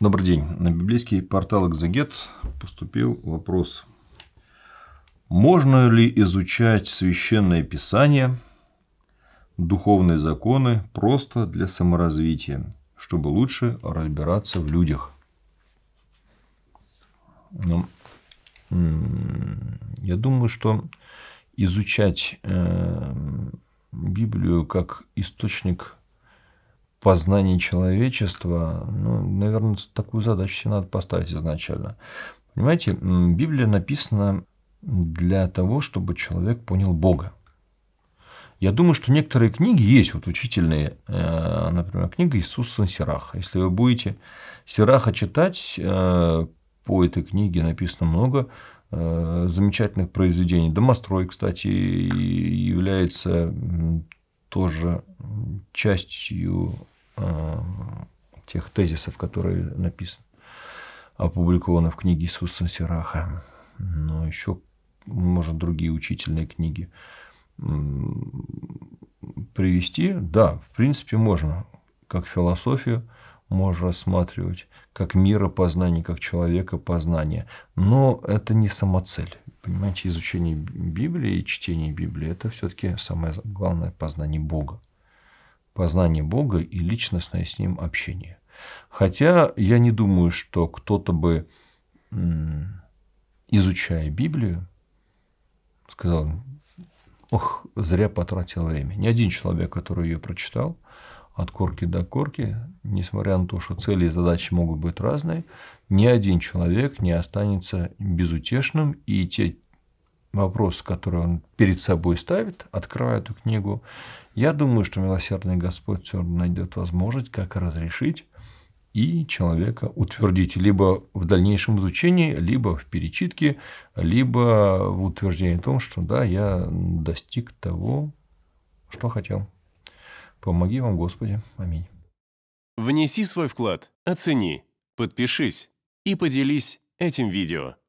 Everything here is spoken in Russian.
Добрый день. На библейский портал «Экзегет» поступил вопрос. Можно ли изучать Священное Писание, духовные законы просто для саморазвития, чтобы лучше разбираться в людях? Ну, я думаю, что изучать э, Библию как источник познании человечества, ну, наверное, такую задачу себе надо поставить изначально. Понимаете, Библия написана для того, чтобы человек понял Бога. Я думаю, что некоторые книги есть, вот учительные, э, например, книга Иисуса Сираха. Если вы будете Сираха читать, э, по этой книге написано много э, замечательных произведений. Домострой, кстати, является тоже частью Э, тех тезисов, которые написаны, опубликованы в книге Иисуса Сираха. Но еще, может, другие учительные книги привести. Да, в принципе, можно. Как философию можно рассматривать, как миропознание, как человека познание. Но это не самоцель. Понимаете, изучение Библии и чтение Библии – это все-таки самое главное познание Бога познание Бога и личностное с Ним общение. Хотя я не думаю, что кто-то бы, изучая Библию, сказал, ох, зря потратил время. Ни один человек, который ее прочитал, от корки до корки, несмотря на то, что цели и задачи могут быть разные, ни один человек не останется безутешным, и те вопрос, который он перед собой ставит, открывая эту книгу, я думаю, что милосердный Господь все равно найдет возможность, как разрешить и человека утвердить либо в дальнейшем изучении, либо в перечитке, либо в утверждении о том, что да, я достиг того, что хотел. Помоги вам, Господи. Аминь. Внеси свой вклад, оцени, подпишись и поделись этим видео.